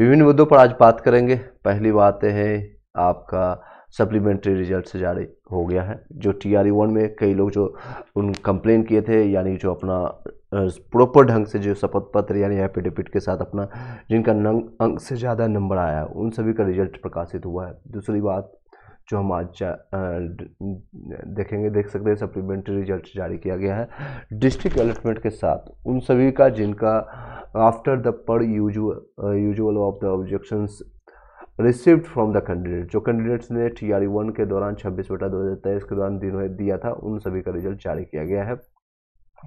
विभिन्न मुद्दों पर आज बात करेंगे पहली बात है आपका सप्लीमेंट्री रिजल्ट से जारी हो गया है जो टी आर वन में कई लोग जो उन कंप्लेन किए थे यानी जो अपना प्रॉपर ढंग से जो शपथ पत्र यानी एफिडेविट के साथ अपना जिनका नंग अंक से ज़्यादा नंबर आया उन सभी का रिजल्ट प्रकाशित हुआ है दूसरी बात जो हम आज देखेंगे देख सकते हैं सप्लीमेंट्री रिजल्ट जारी किया गया है डिस्ट्रिक्ट अलॉटमेंट के साथ उन सभी का जिनका after the perusal of the objections received from the candidate जो कैंडिडेट्स ने टी आर वन के दौरान छब्बीस बटा दो हज़ार तेईस के दौरान दिनों दिया था उन सभी का रिजल्ट जारी किया गया है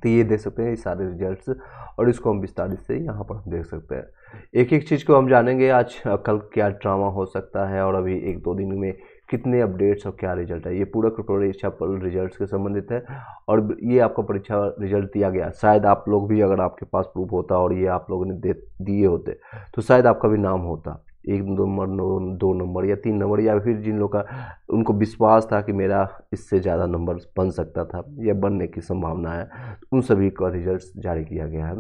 तो ये देख सकते हैं ये सारे रिजल्ट्स और इसको हम विस्तार से यहाँ पर देख सकते हैं एक एक चीज़ को हम जानेंगे आज कल क्या ड्रामा हो सकता है और अभी एक दो दिन में कितने अपडेट्स और क्या रिजल्ट है ये पूरा परीक्षा रिजल्ट के संबंधित है और ये आपका परीक्षा रिजल्ट दिया गया शायद आप लोग भी अगर आपके पास प्रूफ होता और ये आप लोगों ने दे दिए होते तो शायद आपका भी नाम होता एक नंबर दो नंबर या तीन नंबर या फिर जिन लोग का उनको विश्वास था कि मेरा इससे ज़्यादा नंबर बन सकता था या बनने की संभावना है उन सभी का रिजल्ट जारी किया गया है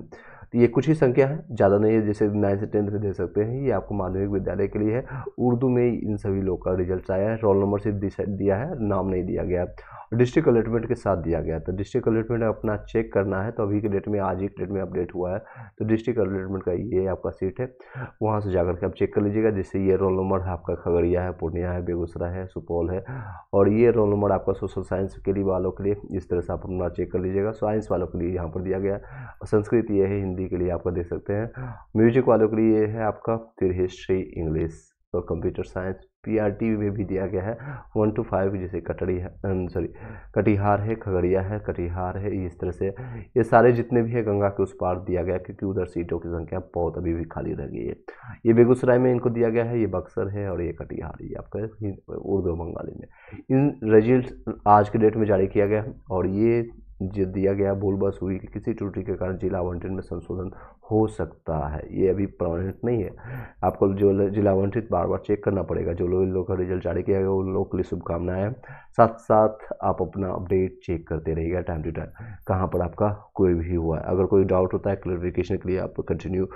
तो ये कुछ ही संख्या है ज़्यादा नहीं है जैसे नाइन्थ से टेंथ में दे सकते हैं ये आपको माध्यमिक विद्यालय के लिए है उर्दू में इन सभी लोग का रिजल्ट आया है रोल नंबर सिर्फ दिया है नाम नहीं दिया गया डिस्ट्रिक्ट अलॉटमेंट के साथ दिया गया तो डिस्ट्रिक्ट अलॉटमेंट अपना चेक करना है तो अभी के डेट में आज ही डेट में अपडेट हुआ है तो डिस्ट्रिक्ट अलॉटमेंट का ये आपका सीट है वहाँ से जाकर के आप चेक कर लीजिएगा जैसे ये रोल नंबर है आपका खगड़िया है पूर्णिया है बेगूसराय है सुपौल है और ये रोल नंबर आपका सोशल साइंस के लिए वालों के लिए इस तरह से आप अपना चेक कर लीजिएगा साइंस वालों के लिए यहाँ पर दिया गया संस्कृत ये है हिंदी हिंदी के लिए आपका देख सकते हैं म्यूजिक वालों के लिए ये है आपका फिर हिस्ट्री इंग्लिश और कंप्यूटर साइंस पीआरटी में भी दिया गया है वन टू फाइव जैसे कटड़ी सॉरी कटिहार है खगड़िया है कटिहार है इस तरह से ये सारे जितने भी है गंगा के उस पार दिया गया क्योंकि उधर सीटों की संख्या बहुत अभी भी खाली रह गई है ये बेगूसराय में इनको दिया गया है ये बक्सर है और ये कटिहार ये आपका उर्दू बंगाली में इन रिजल्ट आज के डेट में जारी किया गया और ये दिया गया भूलबस हुई कि किसी त्रुटि के कारण जिला आवंटन में संशोधन हो सकता है ये अभी परमानेंट नहीं है आपको जो जिला आवंटित बार बार चेक करना पड़ेगा जो लोग इन लोग का रिजल्ट जारी किया गया उन लोगों के लिए शुभकामनाएं साथ साथ आप अपना अपडेट चेक करते रहिएगा टाइम टू टाइम कहाँ पर आपका कोई भी हुआ है अगर कोई डाउट होता है क्लियरिफिकेशन के लिए आप कंटिन्यू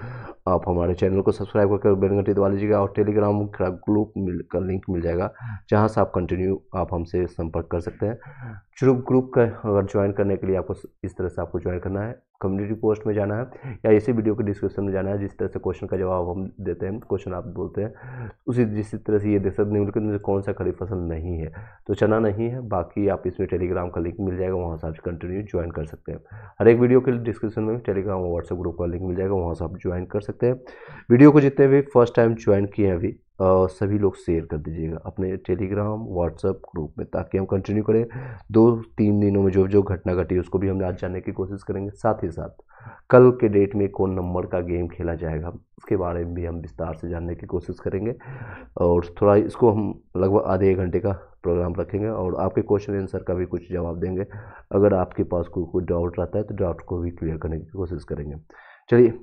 आप हमारे चैनल को सब्सक्राइब करके बेल दबा लीजिएगा और टेलीग्राम ग्रुप का लिंक मिल जाएगा जहाँ से आप कंटिन्यू आप हमसे संपर्क कर सकते हैं ग्रुप ग्रुप का अगर ज्वाइन करने के लिए आपको इस तरह से आपको ज्वाइन करना है कम्युनिटी पोस्ट में जाना है या इसी वीडियो के डिस्क्रिप्शन में जाना है जिस तरह से क्वेश्चन का जवाब हम देते हैं क्वेश्चन आप बोलते हैं उसी जिस तरह से ये देख सकते हैं मुझे कौन सा खरीफ फसल नहीं है तो चना नहीं है बाकी आप इसमें टेलीग्राम का लिंक मिल जाएगा वहाँ से आप कंटिन्यू ज्वाइन कर सकते हैं हर एक वीडियो के डिस्क्रिप्शन में टेलीग्राम और व्हाट्सएप ग्रुप का लिंक मिल जाएगा वहाँ से आप ज्वाइन कर सकते हैं वीडियो को जितने भी फर्स्ट टाइम ज्वाइन किए हैं अभी सभी लोग शेयर कर दीजिएगा अपने टेलीग्राम व्हाट्सएप ग्रुप में ताकि हम कंटिन्यू करें दो तीन दिनों में जो जो घटना घटी उसको भी हम आज जानने की कोशिश करेंगे साथ ही साथ कल के डेट में कौन नंबर का गेम खेला जाएगा उसके बारे में भी हम विस्तार से जानने की कोशिश करेंगे और थोड़ा इसको हम लगभग आधे एक घंटे का प्रोग्राम रखेंगे और आपके क्वेश्चन आंसर का भी कुछ जवाब देंगे अगर आपके पास कोई कोई डाउट रहता है तो डाउट को भी क्लियर करने की कोशिश करेंगे चलिए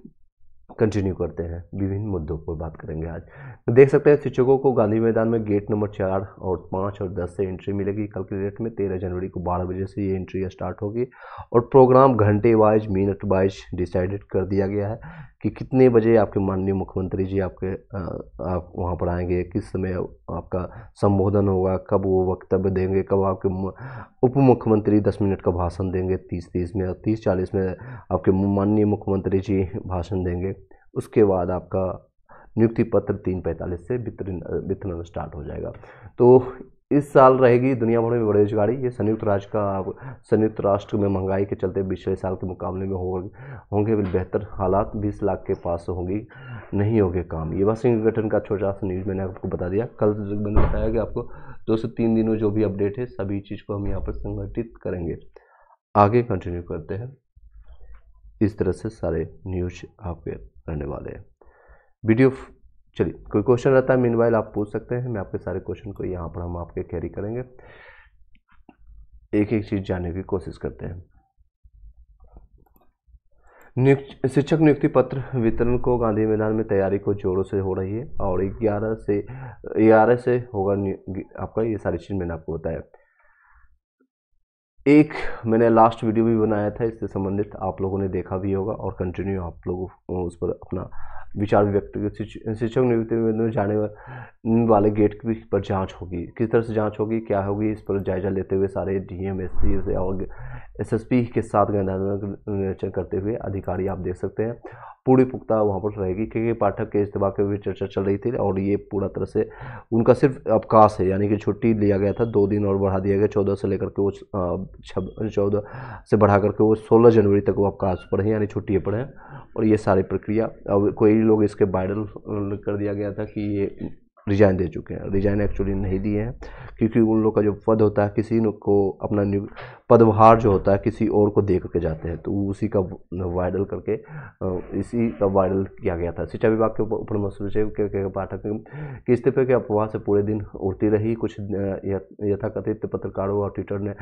कंटिन्यू करते हैं विभिन्न मुद्दों पर बात करेंगे आज तो देख सकते हैं शिक्षकों को गांधी मैदान में गेट नंबर चार और पाँच और दस से एंट्री मिलेगी कल की डेट में तेरह जनवरी को बारह बजे से ये एंट्री स्टार्ट होगी और प्रोग्राम घंटे वाइज मिनट वाइज डिसाइडेड कर दिया गया है कि कितने बजे आपके माननीय मुख्यमंत्री जी आपके आप वहाँ पर आएंगे किस समय आपका संबोधन होगा कब वो वक्तव्य देंगे कब आपके उप मुख्यमंत्री दस मिनट का भाषण देंगे तीस तीस में तीस चालीस में आपके माननीय मुख्यमंत्री जी भाषण देंगे उसके बाद आपका नियुक्ति पत्र तीन पैंतालीस से वितरण वितरण स्टार्ट हो जाएगा तो इस साल रहेगी दुनिया भर में बेरोजगारी ये संयुक्त राज्य का संयुक्त राष्ट्र में महंगाई के चलते पिछले साल के मुकाबले में होंगे होंगे बेहतर हालात 20 लाख के पास होंगी नहीं होंगे काम ये बस संगठन का छोटा सा न्यूज़ मैंने आपको बता दिया कल मैंने बताया कि आपको दो से तीन दिनों जो भी अपडेट है सभी चीज़ को हम यहाँ पर संगठित करेंगे आगे कंटिन्यू करते हैं इस तरह से सारे न्यूज आपके रहने वाले हैं वीडियो चलिए कोई क्वेश्चन रहता है मीन आप पूछ सकते हैं मैं आपके सारे क्वेश्चन को यहाँ पर हम आपके कैरी करेंगे एक एक चीज़ जानने की कोशिश करते हैं नियुक्त शिक्षक नियुक्ति पत्र वितरण को गांधी मैदान में तैयारी को जोरों से हो रही है और 11 से 11 से होगा आपका ये सारी चीज़ मैंने आपको बताया एक मैंने लास्ट वीडियो भी बनाया था इससे संबंधित आप लोगों ने देखा भी होगा और कंटिन्यू आप लोग उस पर अपना विचार व्यक्त शिक्षक निवृत्ति में जाने वाले गेट की पर जांच होगी किस तरह से जांच होगी क्या होगी इस पर जायजा लेते हुए सारे डी एम एस सी और एस एस पी के साथ गणना करते हुए अधिकारी आप देख सकते हैं पूरी पुख्ता वहाँ पर रहेगी क्योंकि पाठक के इस्तेमाल के भी चर्चा चल रही थी और ये पूरा तरह से उनका सिर्फ अवकाश है यानी कि छुट्टी लिया गया था दो दिन और बढ़ा दिया गया चौदह से लेकर के वो चौदह से बढ़ा करके वो सोलह जनवरी तक वो अवकाश पर है यानी छुट्टी पर है और ये सारी प्रक्रिया अब कोई लोग इसके वायरल कर दिया गया था कि ये रिजाइन दे चुके हैं रिजाइन एक्चुअली नहीं दिए हैं क्योंकि उन लोग का जो पद होता है किसी को अपना पदभार जो होता है किसी और को दे करके जाते हैं तो उसी का वायरल करके इसी का वायरल किया गया था शिक्षा विभाग के ऊपर सचिव के पाठक कि इस्तीफे के अफवाह से पूरे दिन उड़ती रही कुछ यथाकथित पत्रकारों और ट्विटर ने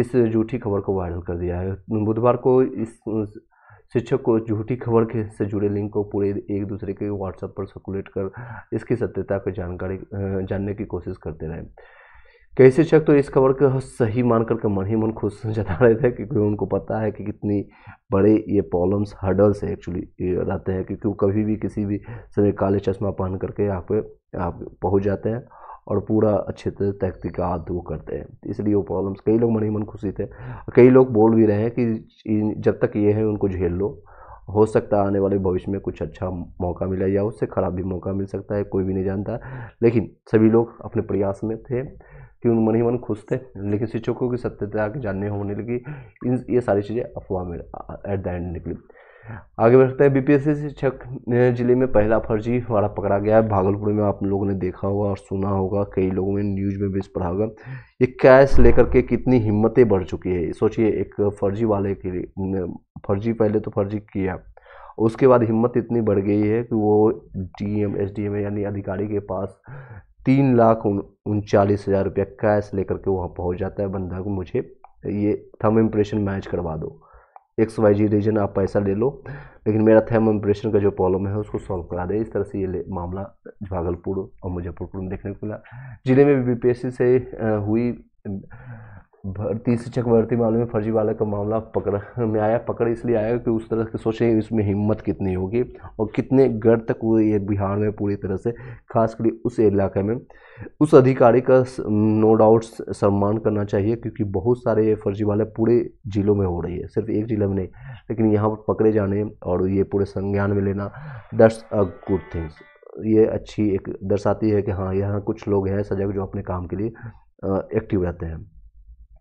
इस झूठी खबर को वायरल कर दिया है बुधवार को इस शिक्षक को झूठी खबर के से जुड़े लिंक को पूरे एक दूसरे के व्हाट्सएप पर सर्कुलेट कर इसकी सत्यता की जानकारी जानने की कोशिश करते रहे कई शिक्षक तो इस खबर को सही मानकर के मन ही मन खुश जता रहे थे क्योंकि उनको पता है कि कितनी बड़े ये प्रॉब्लम्स हर्डल्स एक्चुअली रहते हैं क्योंकि वो कभी भी किसी भी समय काले चश्मा पहन करके यहाँ पे आप पहुँच जाते हैं और पूरा अच्छे से तहक़ीकत वो करते हैं इसलिए वो प्रॉब्लम्स कई लोग मन ही मन खुशी थे कई लोग बोल भी रहे हैं कि जब तक ये है उनको झेल लो हो सकता है आने वाले भविष्य में कुछ अच्छा मौका मिला या उससे ख़राब भी मौका मिल सकता है कोई भी नहीं जानता लेकिन सभी लोग अपने प्रयास में थे कि उन मन ही मन खुश थे लेकिन शिक्षकों की सत्यता के जानने होने लगी इन ये सारी चीज़ें अफवाह में एट द एंड निकली आगे बढ़ते हैं बीपीएससी शिक्षक जिले में पहला फर्जी वाला पकड़ा गया है भागलपुर में आप लोगों ने देखा होगा और सुना होगा कई लोगों ने न्यूज में भी इस पढ़ा होगा ये कैश लेकर के कितनी हिम्मतें बढ़ चुकी है सोचिए एक फर्जी वाले के लिए फर्जी पहले तो फर्जी किया उसके बाद हिम्मत इतनी बढ़ गई है कि वो D M S D M यानी अधिकारी के पास तीन लाख उनचालीस हज़ार रुपया कैश लेकर के वहाँ पहुँच जाता है बंदा को मुझे ये थम इम्प्रेशन मैच करवा दो एक्स वाई जी रीजन आप पैसा ले लो लेकिन मेरा थैम इम्प्रेशन का जो प्रॉब्लम है उसको सॉल्व करा दे इस तरह से ये मामला भागलपुर और मुजफ्फरपुर में देखने को मिला जिले में बी से हुई भर्ती शिक्षक भर्ती मामले में फर्जी वाले का मामला पकड़ में आया पकड़ इसलिए आया कि उस तरह से सोचें इसमें हिम्मत कितनी होगी और कितने गढ़ तक वो ये बिहार में पूरी तरह से खास कर उस इलाके में उस अधिकारी का नो डाउट सम्मान करना चाहिए क्योंकि बहुत सारे ये फर्जी वाले पूरे ज़िलों में हो रही है सिर्फ एक ज़िले में नहीं लेकिन यहाँ पर पकड़े जाने और ये पूरे संज्ञान में लेना दैट्स अ गुड थिंग्स ये अच्छी एक दर्शाती है कि हाँ यहाँ कुछ लोग हैं सजग जो अपने काम के लिए एक्टिव रहते हैं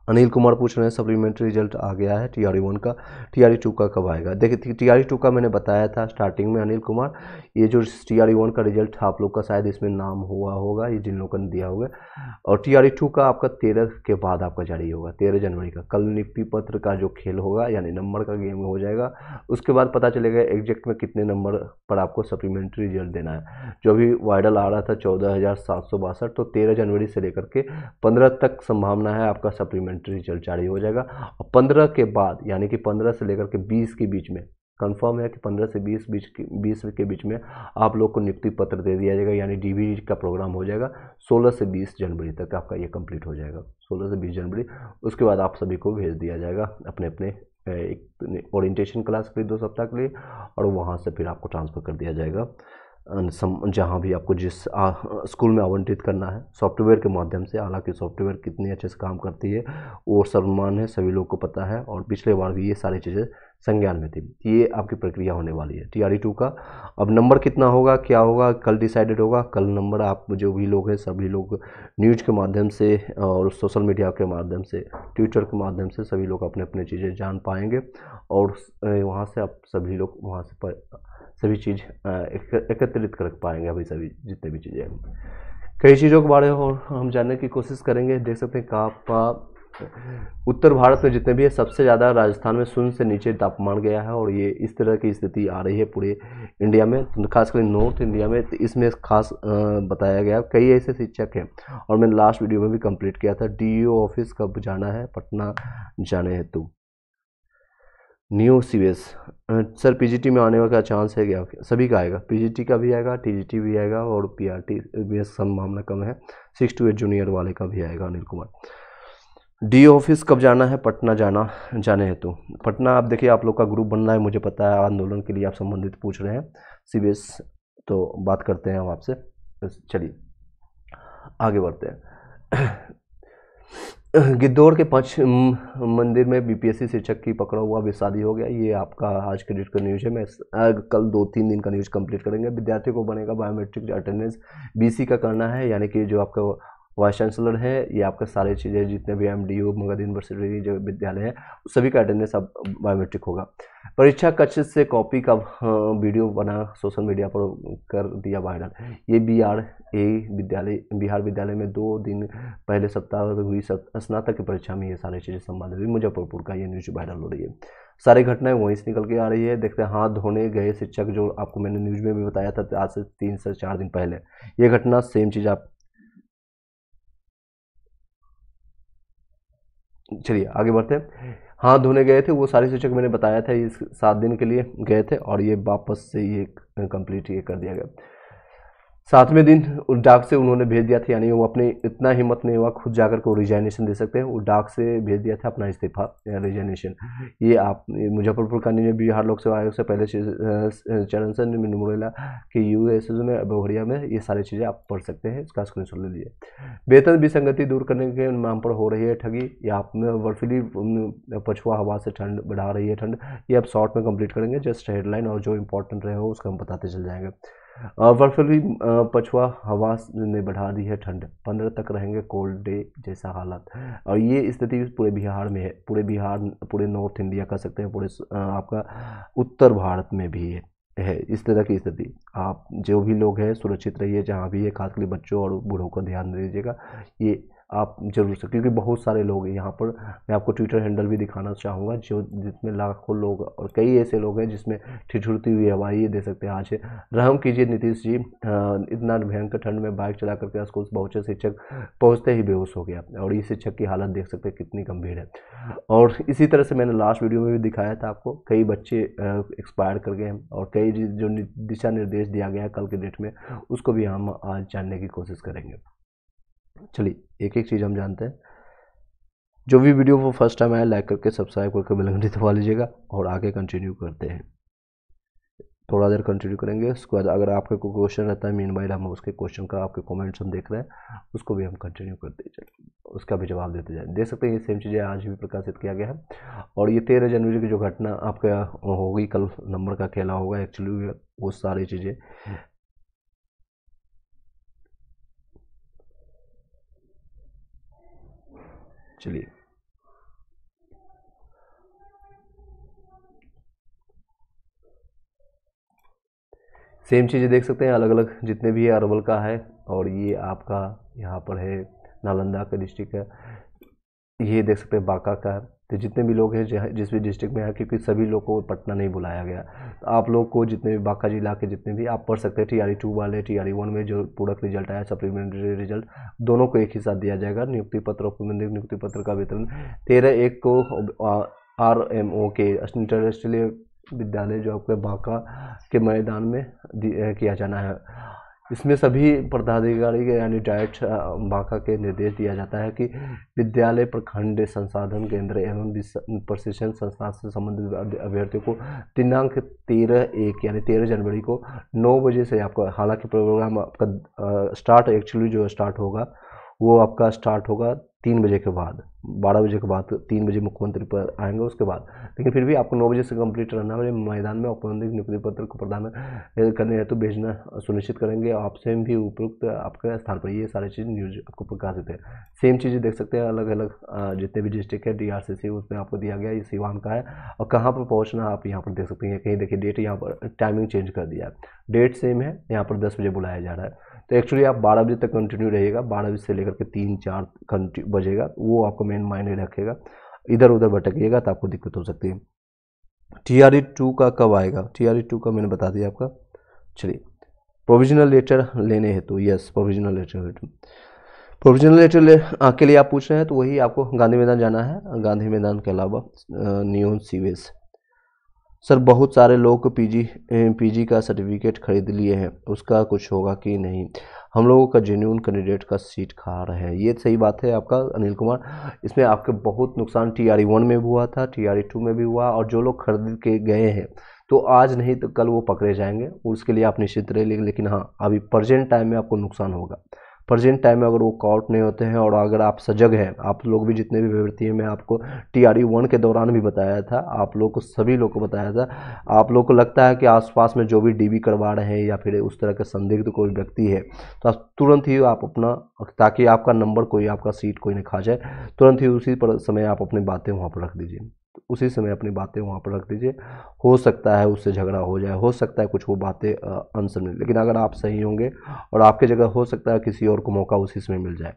अनिल कुमार पूछ रहे हैं सप्लीमेंट्री रिजल्ट आ गया है टी आर वन का टी आर टू का कब आएगा देखिए टी आर टू का मैंने बताया था स्टार्टिंग में अनिल कुमार ये जो टी आर वन का रिजल्ट आप लोग का शायद इसमें नाम हुआ होगा ये जिन लोगों ने दिया होगा और टी आर टू का आपका तेरह के बाद आपका जारी होगा तेरह जनवरी का कल नियुक्ति पत्र का जो खेल होगा यानी नंबर का गेम हो जाएगा उसके बाद पता चलेगा एग्जैक्ट में कितने नंबर पर आपको सप्लीमेंट्री रिजल्ट देना है जो अभी वायरल आ रहा था चौदह हज़ार सात सौ बासठ तो तेरह जनवरी से लेकर के पंद्रह तक संभावना है आपका सप्लीमेंट कंट्री रिजल्ट जारी हो जाएगा और पंद्रह के बाद यानी कि पंद्रह से लेकर के बीस के बीच में कंफर्म है कि 15 से 20 बीच के बीस के बीच में आप लोग को नियुक्ति पत्र दे दिया जाएगा यानी डी का प्रोग्राम हो जाएगा 16 से 20 जनवरी तक आपका ये कंप्लीट हो जाएगा 16 से 20 जनवरी उसके बाद आप सभी को भेज दिया जाएगा अपने अपने एक ओरिएंटेशन क्लास के लिए दो सप्ताह के लिए और वहाँ से फिर आपको ट्रांसफ़र कर दिया जाएगा सम जहाँ भी आपको जिस आ, स्कूल में आवंटित करना है सॉफ्टवेयर के माध्यम से हालांकि सॉफ्टवेयर कितने अच्छे से काम करती है वो सर्वमान है सभी लोग को पता है और पिछले बार भी ये सारी चीज़ें संज्ञान में थी ये आपकी प्रक्रिया होने वाली है टी आर टू का अब नंबर कितना होगा क्या होगा कल डिसाइडेड होगा कल नंबर आप जो भी लोग हैं सभी लोग न्यूज के माध्यम से और सोशल मीडिया के माध्यम से ट्विटर के माध्यम से सभी लोग अपने अपने चीज़ें जान पाएंगे और वहाँ से आप सभी लोग वहाँ से पर सभी चीज़ एकत्रित कर पाएंगे अभी सभी जितने भी चीज़ें कई चीज़ों के बारे में हम जानने की कोशिश करेंगे देख सकते हैं कापा उत्तर भारत में जितने भी है सबसे ज़्यादा राजस्थान में शून्य से नीचे तापमान गया है और ये इस तरह की स्थिति आ रही है पूरे इंडिया में तो खासकर नॉर्थ इंडिया में तो इसमें खास बताया गया कई ऐसे शिक्षक हैं और मैंने लास्ट वीडियो में भी कंप्लीट किया था डीईओ ऑफिस कब जाना है पटना जाने हेतु न्यू एस सर पीजीटी में आने का चांस है क्या सभी का आएगा पीजीटी का भी आएगा टीजीटी भी आएगा और पीआरटी में संभावना कम है सिक्स टू एट जूनियर वाले का भी आएगा अनिल कुमार डी ऑफिस कब जाना है पटना जाना जाने हेतु तो। पटना आप देखिए आप लोग का ग्रुप बनना है मुझे पता है आंदोलन के लिए आप संबंधित पूछ रहे हैं एस तो बात करते हैं हम आपसे चलिए आगे बढ़ते हैं गिद्दौड़ के पांच मंदिर में बीपीएससी शिक्षक की पकड़ा हुआ विषादी हो गया ये आपका आज के डेट का न्यूज़ है मैं कल दो तीन दिन का न्यूज़ कंप्लीट करेंगे विद्यार्थियों को बनेगा बायोमेट्रिक अटेंडेंस बीसी का करना है यानी कि जो आपका वाइस चांसलर है ये आपका सारे चीज़ें जितने भी M D U Magadh university जो विद्यालय है सभी का अटेंडेंस अब बायोमेट्रिक होगा परीक्षा कक्ष से कॉपी का वीडियो हाँ, बना सोशल मीडिया पर कर दिया वायरल ये बी आर ए विद्यालय बिहार विद्यालय में दो दिन पहले सप्ताह हुई स्नातक की परीक्षा में ये सारी चीज़ें संबंधित हुई मुजफ्फरपुर का ये न्यूज़ वायरल हो रही है सारी घटनाएं वहीं से निकल के आ रही है देखते हैं हाथ धोने गए शिक्षक जो आपको मैंने न्यूज़ में भी बताया था आज से तीन से चार दिन पहले ये घटना सेम चीज़ आप चलिए आगे बढ़ते हैं हाथ धोने गए थे वो सारी सूचक मैंने बताया था ये सात दिन के लिए गए थे और ये वापस से ये कंप्लीट ये कर दिया गया सातवें दिन उस डाक से उन्होंने भेज दिया था यानी वो अपने इतना हिम्मत नहीं हुआ खुद जाकर के रिजाइनेशन दे सकते हैं वो डाक से भेज दिया था अपना इस्तीफा रिजाइनेशन ये आप मुजफ्फरपुर का में बिहार लोक सेवा आयोग से पहले चरण सिंह मेनुमोरेला के यू एस एस में भवरिया में ये सारी चीज़ें आप पढ़ सकते हैं इसका स्क्रीन ले लीजिए वेतन विसंगति दूर करने के नाम पर हो रही है ठगी या आप बर्फीली पछुआ हवा से ठंड बढ़ा रही है ठंड ये आप शॉर्ट में कंप्लीट करेंगे जस्ट हेडलाइन और जो इंपॉर्टेंट रहे हो उसका हम बताते चल जाएंगे बर्फीली पछुआ हवा ने बढ़ा दी है ठंड पंद्रह तक रहेंगे कोल्ड डे जैसा हालात और ये स्थिति पूरे बिहार में है पूरे बिहार पूरे नॉर्थ इंडिया कह सकते हैं पूरे आपका उत्तर भारत में भी है है इस तरह की स्थिति आप जो भी लोग हैं सुरक्षित रहिए जहाँ भी है खास बच्चों और बूढ़ों का ध्यान दीजिएगा ये आप जरूर से क्योंकि बहुत सारे लोग हैं यहाँ पर मैं आपको ट्विटर हैंडल भी दिखाना चाहूँगा जो जिसमें लाखों लोग और कई ऐसे लोग हैं जिसमें ठिठुरती हुई हवाई दे सकते हैं आज रहम कीजिए नीतीश जी इतना भयंकर ठंड में बाइक चला करके स्कूल पहुँचे शिक्षक पहुँचते ही बेहोश हो गया और ये शिक्षक की हालत देख सकते हैं कितनी गंभीर है और इसी तरह से मैंने लास्ट वीडियो में भी दिखाया था आपको कई बच्चे एक्सपायर कर गए हैं और कई जो दिशा निर्देश दिया गया कल के डेट में उसको भी हम आज जानने की कोशिश करेंगे चलिए एक एक चीज़ हम जानते हैं जो भी वीडियो वो फर्स्ट टाइम आया लाइक करके सब्सक्राइब करके बेलघंटी दबा लीजिएगा और आगे कंटिन्यू करते हैं थोड़ा देर कंटिन्यू करेंगे उसके बाद अगर आपका कोई क्वेश्चन रहता है मीन बाइल हम उसके क्वेश्चन का आपके कमेंट्स हम देख रहे हैं उसको भी हम कंटिन्यू करते चलिए उसका भी जवाब देते जाए देख सकते हैं ये सेम चीज़ें आज भी प्रकाशित किया गया है और ये तेरह जनवरी की जो घटना आपका होगी कल नंबर का खेला होगा एक्चुअली वो सारी चीज़ें चलिए सेम चीज देख सकते हैं अलग अलग जितने भी अरवल का है और ये आपका यहाँ पर है नालंदा का डिस्ट्रिक्ट है ये देख सकते हैं बाका का है तो जितने भी लोग हैं जिस भी डिस्ट्रिक्ट में है क्योंकि सभी लोग को पटना नहीं बुलाया गया तो आप लोग को जितने भी बांका जिला के जितने भी आप पढ़ सकते हैं टी आर टू वाले टी आर वन में जो पूरक रिजल्ट आया सप्लीमेंट्री रिजल्ट दोनों को एक ही साथ दिया जाएगा नियुक्ति पत्र प्रबंधित नियुक्ति पत्र का वितरण तेरह एक को आर एम ओ के अंतर्राष्ट्रीय विद्यालय जो आपके बांका के मैदान में किया जाना है इसमें सभी पदाधिकारी यानी डायरेक्ट बांका के निर्देश दिया जाता है कि विद्यालय प्रखंड संसाधन केंद्र एवं प्रशिक्षण संस्थान से संबंधित अभ्यर्थियों को दिनांक तेरह एक यानी तेरह जनवरी को नौ बजे से आपका हालांकि प्रोग्राम आपका स्टार्ट एक्चुअली जो स्टार्ट होगा वो आपका स्टार्ट होगा तीन बजे के बाद बारह बजे के बाद तीन बजे मुख्यमंत्री पर आएंगे उसके बाद लेकिन फिर भी आपको नौ बजे से कंप्लीट रहना है मतलब मैदान में औपबंधिक नियुक्ति पत्र को प्रदान करने हेतु तो भेजना सुनिश्चित करेंगे आप स्वयं भी उपयुक्त आपके स्थान पर ये सारी चीज़ न्यूज आपको प्रकाशित है सेम चीज़ें देख सकते हैं अलग अलग जितने भी डिस्ट्रिक्ट है डी उसमें आपको दिया गया ये सिवान का है और कहाँ पर पहुँचना आप यहाँ पर देख सकते हैं कहीं देखिए डेट यहाँ पर टाइमिंग चेंज कर दिया है डेट सेम है यहाँ पर दस बजे बुलाया जा रहा है तो एक्चुअली आप बारह बजे तक कंटिन्यू रहेगा बारह बजे से लेकर के तीन चार बजेगा वो आपको इन माइंड रखेगा इधर उधर भटकिएगा तो आपको दिक्कत हो सकती है टी आर ई टू का कब आएगा टी आर ई टू का मैंने बता दिया आपका चलिए प्रोविजनल लेटर लेने हैं तो यस प्रोविजनल लेटर हेतु प्रोविजनल लेटर ले, के लिए आप पूछ रहे हैं तो वही आपको गांधी मैदान जाना है गांधी मैदान के अलावा न्यून सीवेज सर बहुत सारे लोग पीजी पीजी का सर्टिफिकेट खरीद लिए हैं उसका कुछ होगा कि नहीं हम लोगों का जेन्यून कैंडिडेट का सीट खा रहे हैं ये सही बात है आपका अनिल कुमार इसमें आपके बहुत नुकसान टी आर वन में भी हुआ था टी आर टू में भी हुआ और जो लोग खरीद के गए हैं तो आज नहीं तो कल वो पकड़े जाएंगे उसके लिए आप निश्चित रहे लेकिन हाँ अभी प्रजेंट टाइम में आपको नुकसान होगा प्रेजेंट टाइम में अगर वो आउट नहीं होते हैं और अगर आप सजग हैं आप लोग भी जितने भी हैं मैं आपको टी आर e वन के दौरान भी बताया था आप लोग को सभी लोग को बताया था आप लोग को लगता है कि आसपास में जो भी डीबी करवा रहे हैं या फिर उस तरह के संदिग्ध कोई व्यक्ति है तो आप तुरंत ही आप अपना ताकि आपका नंबर कोई आपका सीट कोई नहीं खा जाए तुरंत ही उसी पर समय आप अपनी बातें वहाँ पर रख दीजिए उसी समय अपनी बातें वहाँ पर रख दीजिए हो सकता है उससे झगड़ा हो जाए हो सकता है कुछ वो बातें आंसर मिले लेकिन अगर आप सही होंगे और आपके जगह हो सकता है किसी और को मौका उसी समय मिल जाए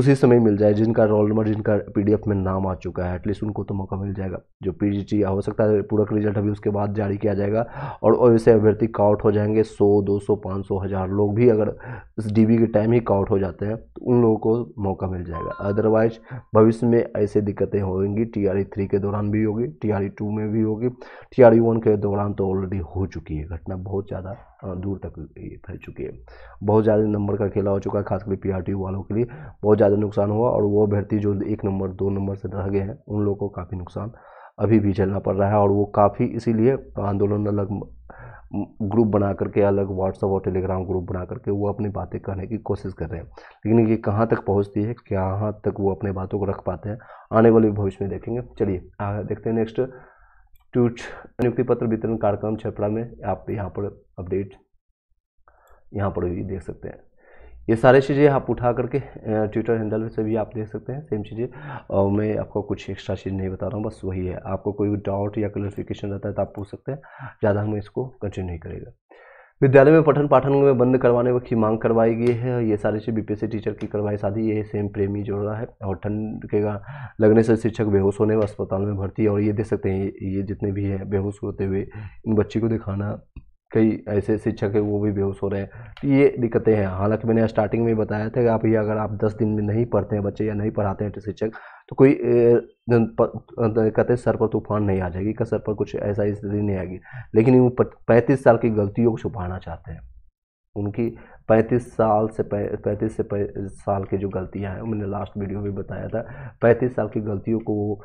उसी समय मिल जाए जिनका रोल नंबर जिनका पी में नाम आ चुका है एटलीस्ट उनको तो मौका मिल जाएगा जो पी हो सकता है पूरक रिजल्ट अभी उसके बाद जारी किया जाएगा और वैसे अभ्यर्थी काउट हो जाएंगे सौ दो सौ पाँच सौ हज़ार लोग भी अगर इस डी के टाइम ही काउट हो जाते हैं तो उन लोगों को मौका मिल जाएगा अदरवाइज भविष्य में ऐसे दिक्कतें होंगी टी आर के दौरान भी होगी टी टू e में भी होगी टी वन e के दौरान तो ऑलरेडी हो चुकी है घटना बहुत ज़्यादा दूर तक ये फैल चुकी है बहुत ज़्यादा नंबर का खेला हो चुका है खासकर पी आर वालों के लिए बहुत ज़्यादा नुकसान हुआ और वो अभ्यर्थी जो एक नंबर दो नंबर से रह गए हैं उन लोगों को काफ़ी नुकसान अभी भी झेलना पड़ रहा है और वो काफ़ी इसीलिए आंदोलन अलग ग्रुप बना करके अलग व्हाट्सअप और टेलीग्राम ग्रुप बना करके वो अपनी बातें करने की कोशिश कर रहे हैं लेकिन ये कहाँ तक पहुँचती है कहाँ तक वो अपने बातों को रख पाते हैं आने वाले भविष्य में देखेंगे चलिए देखते हैं नेक्स्ट ट्वीट नियुक्ति पत्र वितरण कार्यक्रम छपरा में आप यहाँ पर अपडेट यहाँ पर भी देख सकते हैं ये सारे चीज़ें आप उठा करके ट्विटर हैंडल से भी आप देख सकते हैं सेम चीज़ें और मैं आपको कुछ एक्स्ट्रा चीज़ नहीं बता रहा हूँ बस वही है आपको कोई डाउट या क्लरिफिकेशन रहता है तो आप पूछ सकते हैं ज़्यादा हम इसको कंटिन्यू नहीं करेगा विद्यालय में पठन पाठन में बंद करवाने वक्त की मांग करवाई गई है ये सारी चीज़ बीपीएससी टीचर की करवाई शादी ये सेम प्रेमी जोड़ रहा है और ठंड के लगने से शिक्षक बेहोश होने व अस्पताल में भर्ती है और ये देख सकते हैं ये जितने भी हैं बेहोश होते हुए इन बच्ची को दिखाना कई ऐसे शिक्षक हैं वो भी बेहोश हो रहे हैं तो ये दिक्कतें हैं हालांकि मैंने स्टार्टिंग में बताया था कि आप ये अगर आप दस दिन में नहीं पढ़ते हैं बच्चे या नहीं पढ़ाते हैं शिक्षक तो कोई कहते सर पर तूफान नहीं आ जाएगी का सर पर कुछ ऐसा स्थिति नहीं आएगी लेकिन वो पैंतीस साल की गलतियों को छुपाना चाहते हैं उनकी पैंतीस साल से पैंतीस से साल की जो गलतियाँ हैं मैंने लास्ट वीडियो में बताया था पैंतीस साल की गलतियों को वो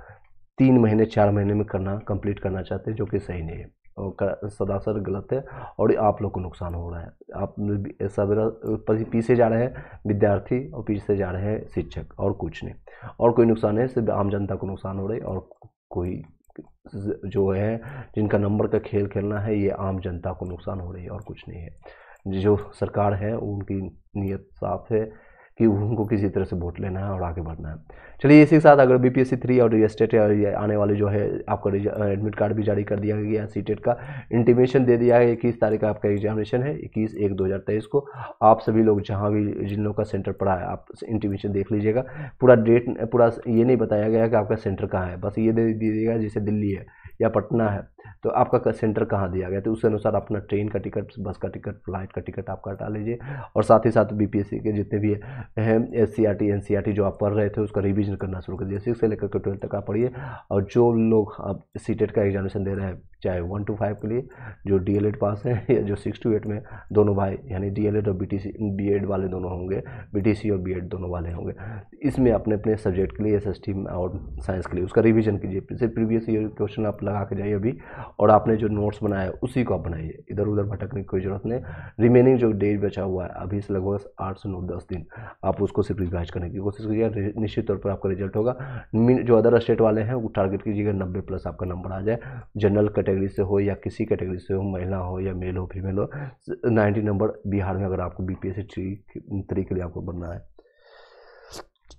तीन महीने चार महीने में करना कंप्लीट करना चाहते हैं जो कि सही नहीं है सदासर गलत है और आप लोग को नुकसान हो रहा है आप सवेरा पीछे जा रहे हैं विद्यार्थी और पीछे जा रहे हैं शिक्षक और कुछ नहीं और कोई नुकसान है सिर्फ आम जनता को नुकसान हो रही है और कोई जो है जिनका नंबर का खेल खेलना है ये आम जनता को नुकसान हो रही है और कुछ नहीं है जो सरकार है उनकी नीयत साफ है कि उनको किसी तरह से वोट लेना है और आगे बढ़ना है चलिए इसी के साथ अगर B P S C three और स्टेट आने वाले जो है आपका एडमिट कार्ड भी जारी कर दिया गया सी टेट e का इंटीमेशन दे दिया है इक्कीस तारीख का आपका एग्जामिनेशन है इक्कीस एक दो हज़ार तेईस को आप सभी लोग जहाँ भी जिन लोग का सेंटर पड़ा है आप इंटीमेशन देख लीजिएगा पूरा डेट पूरा ये नहीं बताया गया कि आपका सेंटर कहाँ है बस ये दे दीजिएगा जैसे दिल्ली है या पटना है तो आपका सेंटर कहाँ दिया गया तो उस अनुसार अपना ट्रेन का टिकट बस का टिकट फ्लाइट का टिकट आप कटा लीजिए और साथ ही साथ बीपीएससी के जितने भी हैं एस सी आर जो आप पढ़ रहे थे उसका रिविजन करना शुरू कर दिया सिक्स से लेकर के ट्वेल्थ तक आप पढ़िए और जो लोग आप सी का एग्जामिनेशन दे रहे हैं चाहे वन टू फाइव के लिए जो डी पास है या जो सिक्स टू एट में दोनों भाई यानी डी और बी एड वाले दोनों होंगे बी और बी दोनों वाले होंगे इसमें अपने अपने सब्जेक्ट के लिए एस और साइंस के लिए उसका रिविजन कीजिए जैसे प्रीवियस ईयर क्वेश्चन आप लगा के जाइए अभी और आपने जो नोट्स बनाया उसी को आप बनाइए इधर उधर भटकने की कोई ज़रूरत नहीं रिमेनिंग जो डेट बचा हुआ है अभी से लगभग आठ से नौ दस दिन आप उसको सिर्फ रिवाइज करने की कोशिश कीजिए निश्चित तौर पर आपका रिजल्ट होगा जो अदर स्टेट वाले हैं वो टारगेट कीजिएगा नब्बे प्लस आपका नंबर आ जाए जनरल कट कैटेगरी से हो या किसी कैटेगरी से हो महिला हो या मेल हो फीमेल हो नाइन्टी नंबर बिहार में अगर आपको B P S C three के लिए आपको बनना है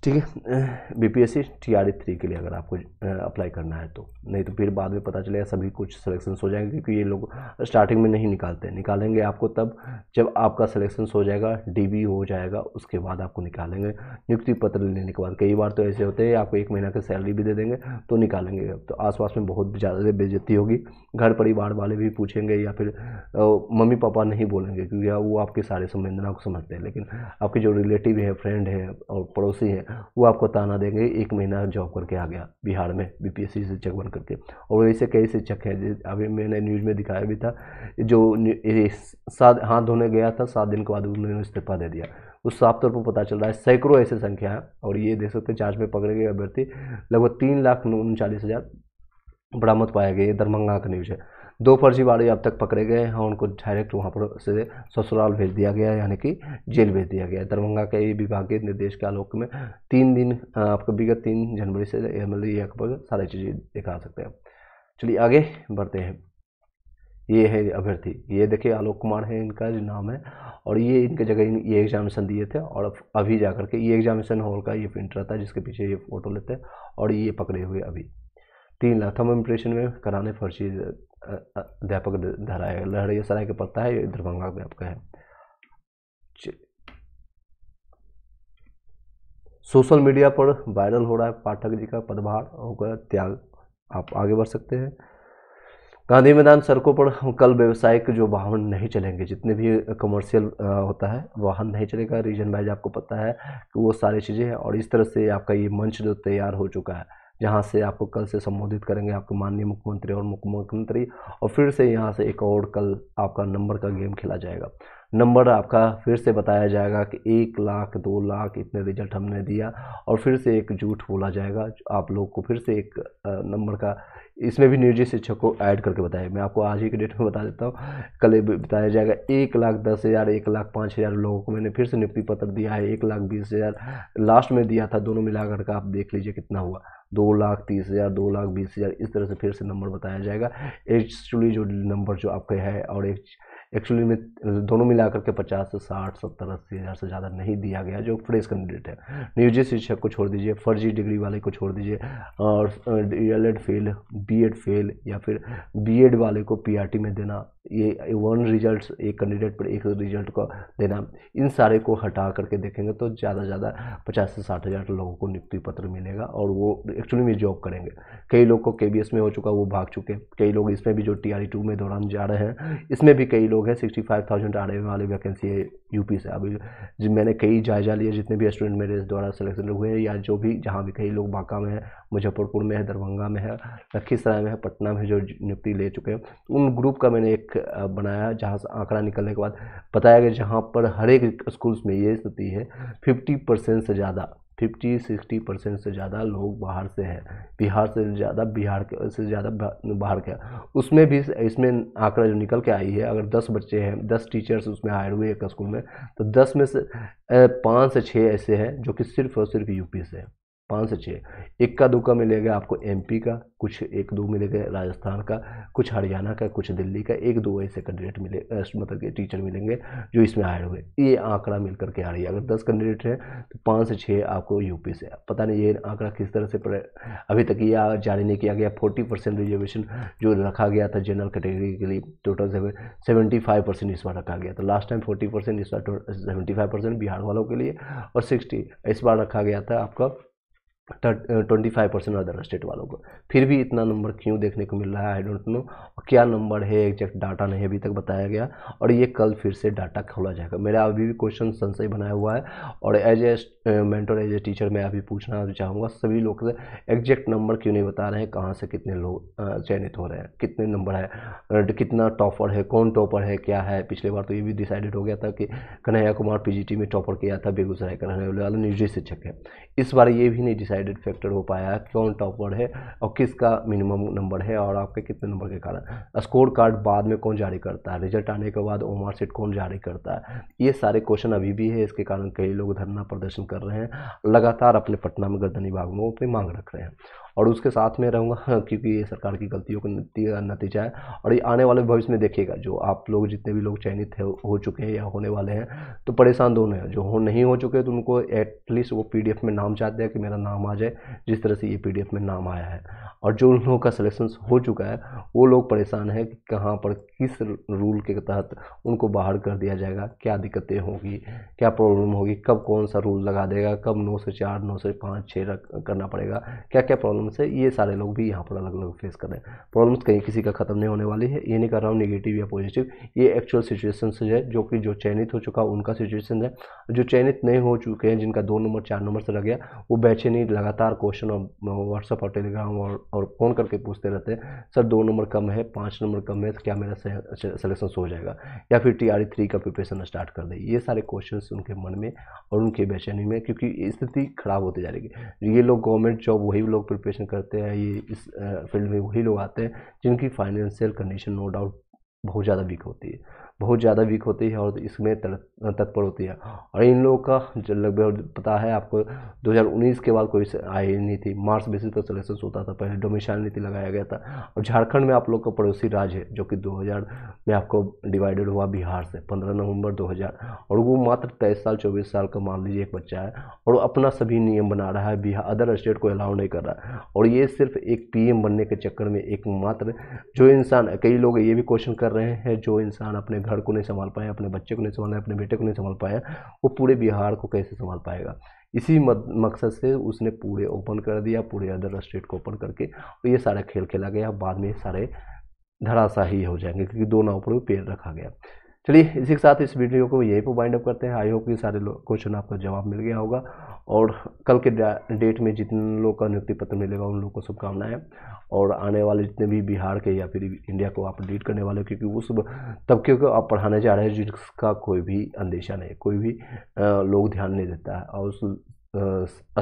ठीक है B P S C T R three के लिए अगर आपको अप्लाई करना है तो नहीं तो फिर बाद में पता चलेगा सभी कुछ सिलेक्शन हो जाएंगे क्योंकि ये लोग स्टार्टिंग में नहीं निकालते निकालेंगे आपको तब जब आपका सिलेक्शन हो जाएगा डी हो जाएगा उसके बाद आपको निकालेंगे नियुक्ति पत्र लेने के बाद कई बार तो ऐसे होते हैं आपको एक महीना की सैलरी भी दे देंगे तो निकालेंगे तो आसपास में बहुत ज़्यादा बेजती होगी घर परिवार वाले भी पूछेंगे या फिर मम्मी पापा नहीं बोलेंगे क्योंकि वो आपके सारे संवेदना को समझते हैं लेकिन आपके जो रिलेटिव है फ्रेंड है और पड़ोसी हैं वो आपको ताना देंगे एक महीना जॉब करके आ गया बिहार में बीपीएससी शिक्षक बन करके और ऐसे कई शिक्षक हैं अभी मैंने न्यूज़ में दिखाया भी था जो सात हाथ धोने गया था सात दिन के बाद उन्होंने इस्तीफा दे दिया उस साफ तौर पर पता चल रहा है सैकड़ों ऐसे संख्या है और ये देख सकते जाँच में पकड़े गए अभ्यर्थी लगभग तीन लाख उनचालीस हज़ार बरामद पाया गया ये दरभंगा का न्यूज़ है दो फर्जीवाड़े अब तक पकड़े गए हैं उनको डायरेक्ट वहाँ पर से ससुराल भेज दिया गया यानी कि जेल भेज दिया गया दरभंगा के विभागीय निर्देश के आलोक में तीन दिन आपको विगत तीन जनवरी से मतलब ये सारी चीज़ें दिखा सकते हैं चलिए आगे बढ़ते हैं ये है अभ्यर्थी ये देखिए आलोक कुमार है इनका जो नाम है और ये इनके जगह ये एग्जामिनेशन दिए थे और अभी जा करके ये एग्जामिनेशन हॉल का ये प्रिंट रहता है जिसके पीछे ये फ़ोटो लेते हैं और ये पकड़े हुए अभी तीन लाख थम इम्प्रेशन में कराने फर्जी अध्यापक धरा है सराय का पड़ता है दरभंगा में आपका है सोशल मीडिया पर वायरल हो रहा है पाठक जी का पदभार गया त्याग आप आगे बढ़ सकते हैं गांधी मैदान सड़कों पर कल व्यवसायिक जो वाहन नहीं चलेंगे जितने भी कमर्शियल होता है वाहन नहीं चलेगा रीजन वाइज आपको पता है कि वो सारी चीज़ें हैं और इस तरह से आपका ये मंच जो तैयार हो चुका है जहाँ से आपको कल से संबोधित करेंगे आपके माननीय मुख्यमंत्री और मुख्यमंत्री और फिर से यहाँ से एक और कल आपका नंबर का गेम खेला जाएगा नंबर आपका फिर से बताया जाएगा कि एक लाख दो लाख इतने रिजल्ट हमने दिया और फिर से एक झूठ बोला जाएगा आप लोग को फिर से एक नंबर का इसमें भी नियोजित शिक्षक को ऐड करके बताया मैं आपको आज ही के डेट में बता देता हूँ कल बताया जाएगा एक लाख दस हज़ार एक लाख पाँच हज़ार लोगों को मैंने फिर से नियुक्ति पत्र दिया है एक लाख बीस हज़ार लास्ट में दिया था दोनों मिलाकर का आप देख लीजिए कितना हुआ दो लाख तीस हज़ार दो लाख बीस हज़ार इस तरह से फिर से नंबर बताया जाएगा एक्चुअली जो नंबर जो आपके है और एक एक्चुअली में दोनों मिला करके पचास से साठ सत्तर अस्सी हज़ार से ज़्यादा नहीं दिया गया जो फ्रेश कैंडिडेट है नियोजित शिक्षक को छोड़ दीजिए फर्जी डिग्री वाले को छोड़ दीजिए और D L Ed fail B Ed fail या फिर बी एड वाले को पी आर टी में देना ये वन रिजल्ट एक कैंडिडेट पर एक रिजल्ट का देना इन सारे को हटा करके देखेंगे तो ज़्यादा से ज़्यादा पचास से साठ हज़ार लोगों को नियुक्ति पत्र मिलेगा और वो एक्चुअली में जॉब करेंगे कई लोग को के में हो चुका वो भाग चुके कई लोग इसमें भी जो टी आर e में दौरान जा रहे हैं इसमें भी कई लोग हैं सिक्सटी फाइव थाउजेंड रहे वाली वैकेंसी है यूपी से अभी जिन मैंने कई जायजा लिया जितने भी स्टूडेंट मेरे इस द्वारा सिलेक्शन हुए हैं या जो भी जहाँ भी कई लोग बांका में है मुजफ्फरपुर में है दरभंगा में है लखीसराय में है पटना में जो नियुक्ति ले चुके हैं उन ग्रुप का मैंने एक एक बनाया जहाँ से आंकड़ा निकलने के बाद बताया गया जहाँ पर हर एक स्कूल्स में ये स्थिति है फिफ्टी परसेंट से ज़्यादा फिफ्टी सिक्सटी परसेंट से ज़्यादा लोग बाहर से हैं बिहार से ज़्यादा बिहार के से ज़्यादा बाहर के उसमें भी इसमें आंकड़ा जो निकल के आई है अगर दस बच्चे हैं दस टीचर्स उसमें हायर हुए एक स्कूल में तो दस में से पाँच से छः ऐसे हैं जो कि सिर्फ और सिर्फ यूपी से हैं पाँच से छः इक्का दुक्का मिलेगा आपको एमपी का कुछ एक दो मिलेगा राजस्थान का कुछ हरियाणा का कुछ दिल्ली का एक दो ऐसे कैंडिडेट मिले मतलब के टीचर मिलेंगे जो इसमें हायर हुए ये आंकड़ा मिल करके आ रही है अगर दस कैंडिडेट हैं तो पाँच से छः आपको यूपी से पता नहीं ये आंकड़ा किस तरह से पड़े अभी तक ये जारी नहीं किया गया फोर्टी परसेंट रिजर्वेशन जो रखा गया था जनरल कैटेगरी के लिए टोटल सेवेंटी फाइव परसेंट इस बार रखा गया था लास्ट टाइम फोर्टी परसेंट इस बार सेवेंटी फाइव परसेंट बिहार वालों के लिए और सिक्सटी इस बार रखा गया था आपका twenty five percent other state वालों को फिर भी इतना नंबर क्यों देखने को मिल रहा है आई डोंट नो और क्या नंबर है एग्जैक्ट डाटा नहीं अभी तक बताया गया और ये कल फिर से डाटा खोला जाएगा मेरा अभी भी क्वेश्चन संशय बनाया हुआ है और as a mentor as a teacher मैं अभी पूछना चाहूँगा सभी लोग से एग्जैक्ट नंबर क्यों नहीं बता रहे हैं कहाँ से कितने लोग चयनित हो रहे हैं कितने नंबर है कितना टॉपर है कौन टॉपर है क्या है पिछले बार तो ये भी डिसाइडेड हो गया था कि कन्हैया कुमार पी में टॉपर किया था बेगूसराय का रहने वाला निजी शिक्षक है इस बार ये भी नहीं डिसाइड डिसाइडेड फैक्टर हो पाया है कौन टॉप वर्ड है और किसका मिनिमम नंबर है और आपके कितने नंबर के कारण स्कोर कार्ड बाद में कौन जारी करता है रिजल्ट आने के बाद ओमार सीट कौन जारी करता है ये सारे क्वेश्चन अभी भी है इसके कारण कई लोग धरना प्रदर्शन कर रहे हैं लगातार अपने पटना में गर्दनी में अपनी मांग रख रहे हैं और उसके साथ में रहूँगा क्योंकि ये सरकार की गलतियों का नतीजा है और ये आने वाले भविष्य में देखिएगा जो आप लोग जितने भी लोग चयनित हो चुके हैं या होने वाले हैं तो परेशान दोनों तो हैं जो हो नहीं हो चुके तो उनको एटलीस्ट वो पी में नाम चाहते हैं कि मेरा नाम आ जाए जिस तरह से ये पी में नाम आया है और जो उन लोगों का सिलेक्शन हो चुका है वो लोग परेशान हैं कि कहाँ पर किस रूल के तहत उनको बाहर कर दिया जाएगा क्या दिक्कतें होगी क्या प्रॉब्लम होगी कब कौन सा रूल लगा देगा कब नौ से चार नौ से पाँच छः करना पड़ेगा क्या क्या प्रॉब्लम प्रॉब्लम्स है ये सारे लोग भी यहाँ पर अलग अलग फेस कर रहे हैं प्रॉब्लम्स कहीं किसी का खत्म नहीं होने वाली है ये नहीं कर रहा हूँ निगेटिव या पॉजिटिव ये एक्चुअल सिचुएशन है जो कि जो चयनित हो चुका उनका सिचुएशन है जो चयनित नहीं हो चुके हैं जिनका दो नंबर चार नंबर से लग गया वो बेचैनी लगातार क्वेश्चन और व्हाट्सअप और टेलीग्राम और फ़ोन करके पूछते रहते हैं सर दो नंबर कम है पाँच नंबर कम है तो क्या मेरा सिलेक्शन हो जाएगा या फिर टी आर थ्री का प्रिपरेशन स्टार्ट कर दे ये सारे क्वेश्चन उनके मन में और उनके बेचैनी में क्योंकि स्थिति खराब होती जा रही है ये लोग गवर्नमेंट जॉब वही लोग प्रिपरेशन एडमिशन करते हैं ये इस फील्ड में वही लोग आते हैं जिनकी फाइनेंशियल कंडीशन नो डाउट बहुत ज़्यादा वीक होती है बहुत ज़्यादा वीक होती है और इसमें तत्पर होती है और इन लोगों का जो लगभग पता है आपको 2019 के बाद कोई आई नहीं थी मार्च बेसिस पर सिलेक्शन होता था पहले डोमिसाइल नीति लगाया गया था और झारखंड में आप लोग का पड़ोसी राज्य है जो कि 2000 में आपको डिवाइडेड हुआ बिहार से 15 नवंबर 2000 और वो मात्र तेईस साल चौबीस साल का मान लीजिए एक बच्चा है और वो अपना सभी नियम बना रहा है बिहार अदर स्टेट को अलाउ नहीं कर रहा है और ये सिर्फ एक पी बनने के चक्कर में एक मात्र जो इंसान कई लोग ये भी क्वेश्चन कर रहे हैं जो इंसान अपने घर को नहीं संभाल पाया अपने बच्चे को नहीं संभाला अपने बेटे को नहीं संभाल पाया वो पूरे बिहार को कैसे संभाल पाएगा इसी मकसद से उसने पूरे ओपन कर दिया पूरे अदर स्टेट को ओपन करके और ये सारा खेल खेला गया बाद में सारे धराशाही हो जाएंगे क्योंकि दो नाव पर पेड़ रखा गया चलिए इसी के साथ इस वीडियो को यही पर वाइंड अप करते हैं आई होप कि सारे क्वेश्चन आपको जवाब मिल गया होगा और कल के डेट में जितने लोग का नियुक्ति पत्र मिलेगा उन लोगों को शुभकामनाएं और आने वाले जितने भी बिहार के या फिर इंडिया को आप डीट करने वाले क्योंकि उस तबके को आप पढ़ाने जा रहे हैं जिसका कोई भी अंदेशा नहीं कोई भी लोग ध्यान नहीं देता है और उस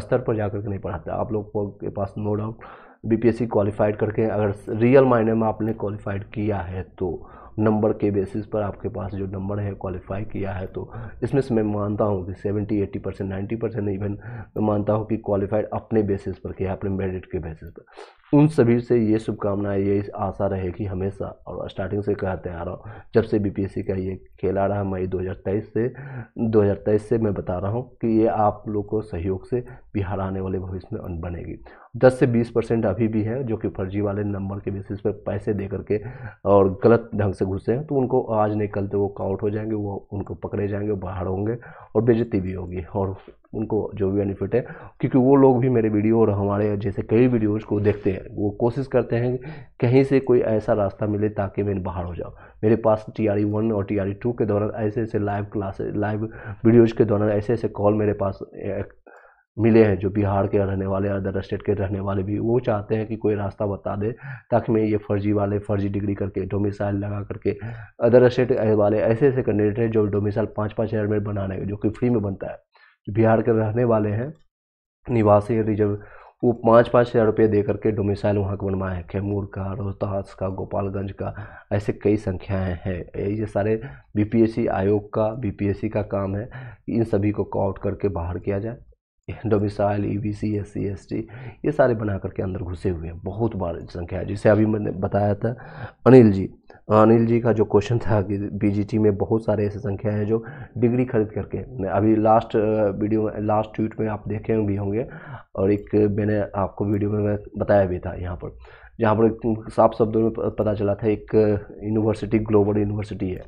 स्तर पर जाकर के नहीं पढ़ाता आप लोगों के पास नो डाउट बीपीएससी क्वालिफाइड करके अगर रियल मायने में आपने क्वालिफाइड किया है तो नंबर के बेसिस पर आपके पास जो नंबर है क्वालिफाई किया है तो इसमें से मैं मानता हूँ कि seventy eighty percent ninety percent even मैं मानता हूँ कि क्वालिफाइड अपने बेसिस पर किया है अपने मेरिट के बेसिस पर उन सभी से ये शुभकामनाएं ये आशा रहेगी हमेशा और स्टार्टिंग से कहते आ रहा हूँ जब से बीपीएससी का ये खेल आ रहा है मई 2023 से 2023 से मैं बता रहा हूँ कि ये आप लोग को सहयोग से बिहार आने वाले भविष्य में बनेगी 10 से 20 परसेंट अभी भी है जो कि फर्जी वाले नंबर के बेसिस पर पैसे दे करके और गलत ढंग से घुसे हैं तो उनको आज नहीं कल तो वो काउट हो जाएंगे वो उनको पकड़े जाएंगे बाहर होंगे और बेजती भी होगी और उनको जो भी बेनिफिट है क्योंकि वो लोग भी मेरे वीडियो और हमारे जैसे कई वीडियोज़ को देखते हैं वो कोशिश करते हैं कहीं से कोई ऐसा रास्ता मिले ताकि मैं बाहर हो जाऊँ मेरे पास टी आर वन और टी आर टू के दौरान ऐसे ऐसे लाइव क्लासेस लाइव वीडियोज़ के दौरान ऐसे ऐसे कॉल मेरे पास मिले हैं जो बिहार के रहने वाले अदर स्टेट के रहने वाले भी वो चाहते हैं कि कोई रास्ता बता दे ताकि मैं ये फर्जी वाले फर्जी डिग्री करके डोमिसाइल लगा करके अदर स्टेट वाले ऐसे ऐसे कैंडिडेट हैं जो डोमिसाइल पाँच पाँच हज़ार में बनाने जो कि फ्री में बनता है बिहार के रहने वाले हैं निवासी रिजर्व वो पाँच पाँच हज़ार रुपये दे करके डोमिसाइल वहाँ के बनवाए हैं कैमूर का रोहतास का गोपालगंज का ऐसे कई संख्याएं हैं ये सारे बीपीएससी आयोग का बीपीएससी का काम है इन सभी को काउट करके बाहर किया जाए domicile E B C S C S T ये सारे बना करके अंदर घुसे हुए हैं बहुत बड़ी संख्या है जिसे अभी मैंने बताया था अनिल जी अनिल जी का जो क्वेश्चन था कि बीजीटी में बहुत सारे ऐसे संख्या हैं जो डिग्री खरीद करके अभी लास्ट वीडियो लास्ट ट्वीट में आप देखे भी होंगे और एक मैंने आपको वीडियो में मैं बताया भी था यहाँ पर जहाँ पर साफ शब्दों में पता चला था एक यूनिवर्सिटी ग्लोबल यूनिवर्सिटी है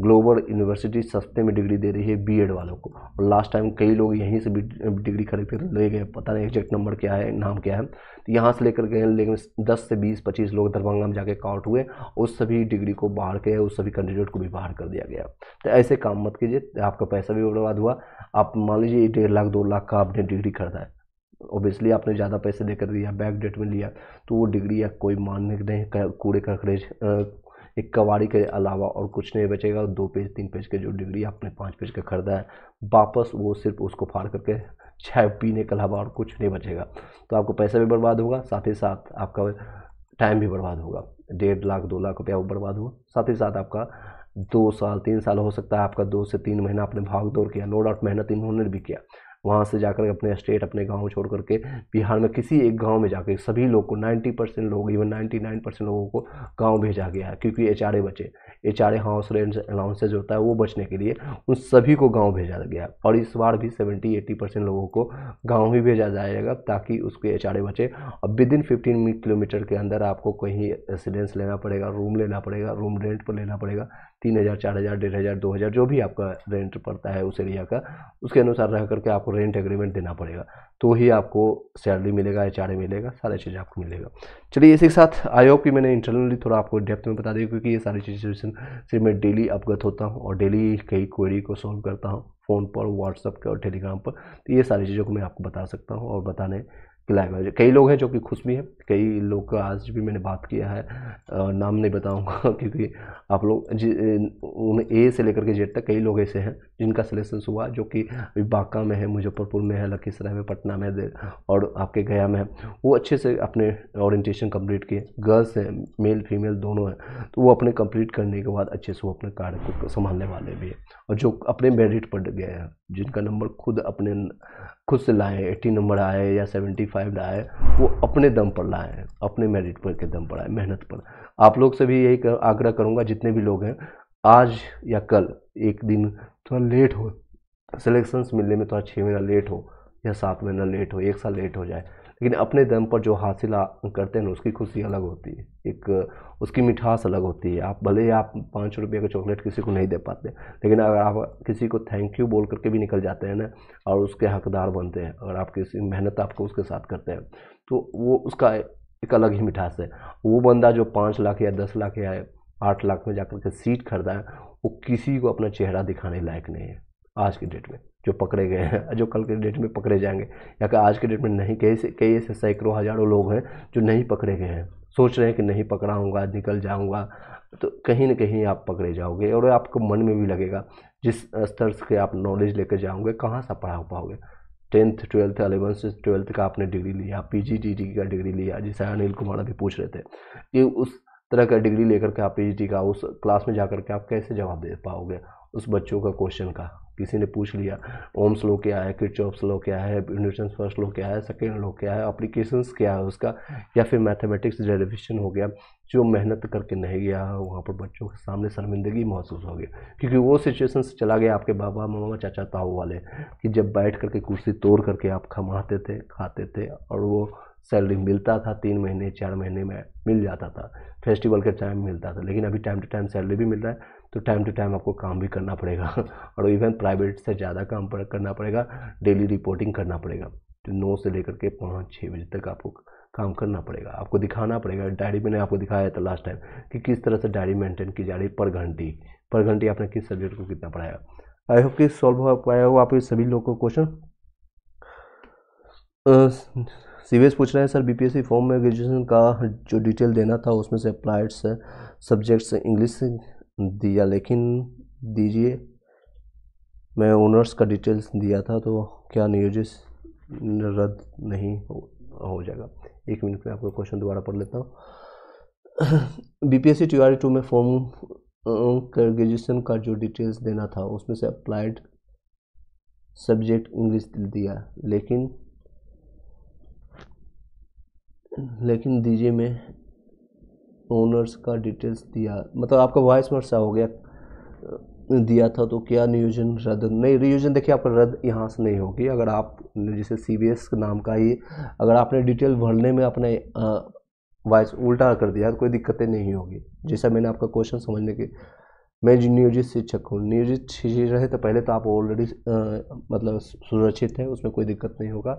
ग्लोबल यूनिवर्सिटी सस्ते में डिग्री दे रही है बीएड वालों को और लास्ट टाइम कई लोग यहीं से डिग्री खरीद कर ले गए पता नहीं एग्जैक्ट नंबर क्या है नाम क्या है तो यहाँ से लेकर गए लेकिन दस से बीस पच्चीस लोग दरभंगा में जाके काउट हुए उस सभी डिग्री को बाहर के उस सभी कैंडिडेट को भी बाहर कर दिया गया तो ऐसे काम मत कीजिए आपका पैसा भी बर्बाद हुआ आप मान लीजिए डेढ़ लाख दो लाख का आपने डिग्री खरीदा है ओबियसली आपने ज़्यादा पैसे देकर दिया बैक डेट में लिया तो वो डिग्री या कोई मानने नहीं कूड़े का एक कवाड़ी के अलावा और कुछ नहीं बचेगा दो पेज तीन पेज के जो डिग्री आपने पाँच पेज का खरीदा है वापस वो सिर्फ उसको फाड़ करके चाय पीने के अलावा और कुछ नहीं बचेगा तो आपको पैसा भी बर्बाद होगा साथ ही साथ आपका टाइम भी बर्बाद होगा डेढ़ लाख दो लाख रुपया वो बर्बाद हुआ साथ ही साथ आपका दो साल तीन साल हो सकता है आपका दो से तीन महीना आपने भाग दौड़ किया नो डाउट मेहनत इन्होंने भी किया वहाँ से जाकर अपने स्टेट अपने गाँव छोड़ करके बिहार में किसी एक गाँव में जाकर सभी लोग को नाइन्टी परसेंट लोग इवन नाइन्टी नाइन परसेंट लोगों को गाँव भेजा गया है क्योंकि एच बचे H R house rent allowances होता है वो बचने के लिए उन सभी को गाँव भेजा गया और इस बार भी सेवेंटी एट्टी परसेंट लोगों को गाँव ही भेजा जाएगा ताकि उसके एच बचे और विद इन फिफ्टीन किलोमीटर के अंदर आपको कहीं रेसिडेंस लेना पड़ेगा रूम लेना पड़ेगा रूम रेंट पर लेना पड़ेगा तीन हज़ार चार हज़ार डेढ़ हज़ार दो हज़ार जो भी आपका रेंट पड़ता है उस एरिया का उसके अनुसार रह करके आपको रेंट एग्रीमेंट देना पड़ेगा तो ही आपको सैलरी मिलेगा एच मिलेगा सारी चीज़ आपको मिलेगा चलिए इसी के साथ आई होप कि मैंने इंटरनली थोड़ा आपको डेप्थ में बता दी क्योंकि ये सारी चीज़ें से मैं डेली अवगत होता हूँ और डेली कई क्वेरी को सॉल्व करता हूँ फ़ोन पर व्हाट्सअप पर और टेलीग्राम पर तो ये सारी चीज़ों को मैं आपको बता सकता हूँ और बताने के लायक कई लोग हैं जो कि खुश भी हैं कई लोग का आज भी मैंने बात किया है नाम नहीं बताऊंगा क्योंकि आप लोग उन ए से लेकर के जेड तक कई लोग ऐसे हैं जिनका सिलेक्शन हुआ जो कि बांका में है मुजफ्फरपुर में है लखीसराय में पटना में और आपके गया में है वो अच्छे से अपने ऑरेंटेशन कंप्लीट किए गर्ल्स हैं मेल फीमेल दोनों हैं तो वो अपने कंप्लीट करने के बाद अच्छे से वो अपने कार्य को संभालने वाले भी हैं और जो अपने मेरिट पर गए हैं जिनका नंबर खुद अपने खुद से लाए एट्टी नंबर आए या सेवेंटी फाइव आए वो अपने दम पर लाए पढ़ा है अपने मेरिट पर के दम पढ़ा है मेहनत पर आप लोग से भी यही आग्रह करूंगा जितने भी लोग हैं आज या कल एक दिन थोड़ा लेट हो सिलेक्शंस मिलने में थोड़ा छः महीना लेट हो या सात महीना लेट हो एक साल लेट हो जाए लेकिन अपने दम पर जो हासिल करते हैं ना उसकी खुशी अलग होती है एक उसकी मिठास अलग होती है आप भले ही आप पाँच रुपये का चॉकलेट किसी को नहीं दे पाते लेकिन अगर आप किसी को थैंक यू बोल करके भी निकल जाते हैं ना और उसके हकदार बनते हैं अगर आप किसी मेहनत आपको उसके साथ करते हैं तो वो उसका एक अलग ही मिठास है वो बंदा जो पाँच लाख या दस लाख या आठ लाख में जाकर के सीट खरीदा है वो किसी को अपना चेहरा दिखाने लायक नहीं है आज के डेट में जो पकड़े गए हैं जो कल के डेट में पकड़े जाएंगे या कि आज के डेट में नहीं कई से कई ऐसे सैकड़ों हज़ारों लोग हैं जो नहीं पकड़े गए हैं सोच रहे हैं कि नहीं पकड़ा निकल जाऊँगा तो कहीं ना कहीं आप पकड़े जाओगे और आपको मन में भी लगेगा जिस स्तर से आप नॉलेज लेकर जाओगे कहाँ से पढ़ा पाओगे टेंथ ट्वेल्थ अलेवन से ट्वेल्थ का आपने डिग्री लिया पीजी डीटी का डिग्री लिया जैसे अनिल कुमार अभी पूछ रहे थे कि उस तरह का डिग्री लेकर के आप पीएचडी का उस क्लास में जा कर के आप कैसे जवाब दे पाओगे उस बच्चों का क्वेश्चन का किसी ने पूछ लिया ओम स्लो क्या है किट ऑफ स्लो क्या है न्यूटन फर्स्ट लो क्या है सेकेंड लो क्या है अप्लीकेशंस क्या है उसका या फिर मैथमेटिक्स डेरिवेशन हो गया जो मेहनत करके नहीं गया वहाँ पर बच्चों के सामने शर्मिंदगी महसूस हो गया क्योंकि वो सिचुएशन से चला गया आपके बाबा मामा चाचा ताऊ वाले कि जब बैठ करके कुर्सी तोड़ करके आप खमाते थे खाते थे और वो सैलरी मिलता था तीन महीने चार महीने में मिल जाता था फेस्टिवल के टाइम मिलता था लेकिन अभी टाइम टू टाइम सैलरी भी मिल रहा है तो टाइम टू टाइम आपको काम भी करना पड़ेगा और इवन प्राइवेट से ज़्यादा काम पर करना पड़ेगा डेली रिपोर्टिंग करना पड़ेगा तो नौ से लेकर के पाँच छः बजे तक आपको काम करना पड़ेगा आपको दिखाना पड़ेगा डायरी मैंने आपको दिखाया था लास्ट टाइम कि किस तरह से डायरी मेंटेन की जा रही पर घंटी पर घंटी आपने किस सब्जेक्ट को कितना पढ़ाया आई होप कि सॉल्व हो पाया हो आप सभी लोगों को क्वेश्चन सीवेज पूछ रहे हैं सर बीपीएससी फॉर्म में ग्रेजुएशन का जो डिटेल देना था उसमें से अप्लाइड सब्जेक्ट्स इंग्लिश दिया लेकिन दीजिए मैं ओनर्स का डिटेल्स दिया था तो क्या नियोजित रद्द नहीं हो, हो जाएगा एक मिनट में आपको क्वेश्चन दोबारा पढ़ लेता हूँ B P S C T R two में फॉर्म ग्रेजुएशन का जो डिटेल्स देना था उसमें से अप्लाइड सब्जेक्ट इंग्लिश दिया लेकिन लेकिन दीजिए मैं ओनर्स का डिटेल्स दिया मतलब आपका वॉइस वर्षा हो गया दिया था तो क्या नियोजन रद्द नहीं रियोजन देखिए आपका रद्द यहाँ से नहीं होगी अगर आप जैसे सी बी एस नाम का ही अगर आपने डिटेल भरने में अपने वॉइस उल्टा कर दिया तो कोई दिक्कतें नहीं होगी जैसा मैंने आपका क्वेश्चन समझने की मैं जो नियोजित शिक्षक हूँ नियोजित शिक्षक रहे तो पहले तो आप ऑलरेडी मतलब सुरक्षित हैं उसमें कोई दिक्कत नहीं होगा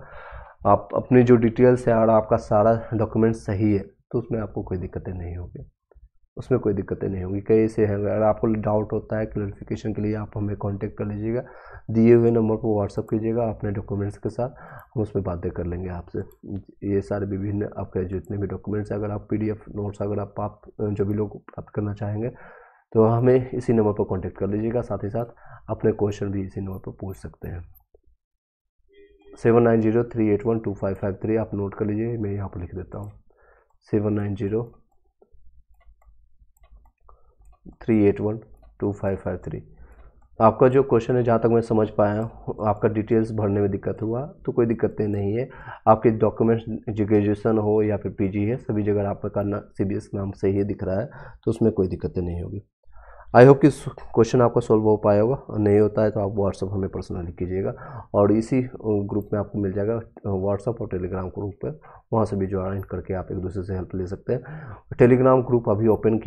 आप अपनी जो डिटेल्स है और आपका सारा डॉक्यूमेंट सही है तो उसमें आपको कोई दिक्कतें नहीं होगी उसमें कोई दिक्कतें नहीं होगी कई से हैं अगर आपको डाउट होता है क्लरिफिकेशन के लिए आप हमें कांटेक्ट कर लीजिएगा दिए हुए नंबर पर व्हाट्सअप कीजिएगा अपने डॉक्यूमेंट्स के साथ हम उस पर बातें कर लेंगे आपसे ये सारे विभिन्न आपके जितने भी डॉक्यूमेंट्स अगर आप पी नोट्स अगर आप प्राप्त जो भी लोग प्राप्त करना चाहेंगे तो हमें इसी नंबर पर कॉन्टैक्ट कर लीजिएगा साथ ही साथ अपने क्वेश्चन भी इसी नंबर पर पूछ सकते हैं seven nine zero three eight one two five five three आप नोट कर लीजिए मैं यहाँ पर लिख देता हूँ seven nine zero three eight one two five five three आपका जो क्वेश्चन है जहाँ तक मैं समझ पाया हूँ आपका डिटेल्स भरने में दिक्कत हुआ तो कोई दिक्कतें नहीं है आपके डॉक्यूमेंट्स ग्रेजुएसन हो या फिर पीजी है सभी जगह आपका करना सी नाम से ही दिख रहा है तो उसमें कोई दिक्कतें नहीं होगी आई होप कि क्वेश्चन आपका सॉल्व हो पाया होगा नहीं होता है तो आप व्हाट्सअप हमें पर्सनली कीजिएगा और इसी ग्रुप में आपको मिल जाएगा व्हाट्सअप और टेलीग्राम ग्रुप पर वहाँ से भी ज्वाइन करके आप एक दूसरे से हेल्प ले सकते हैं टेलीग्राम ग्रुप अभी ओपन किया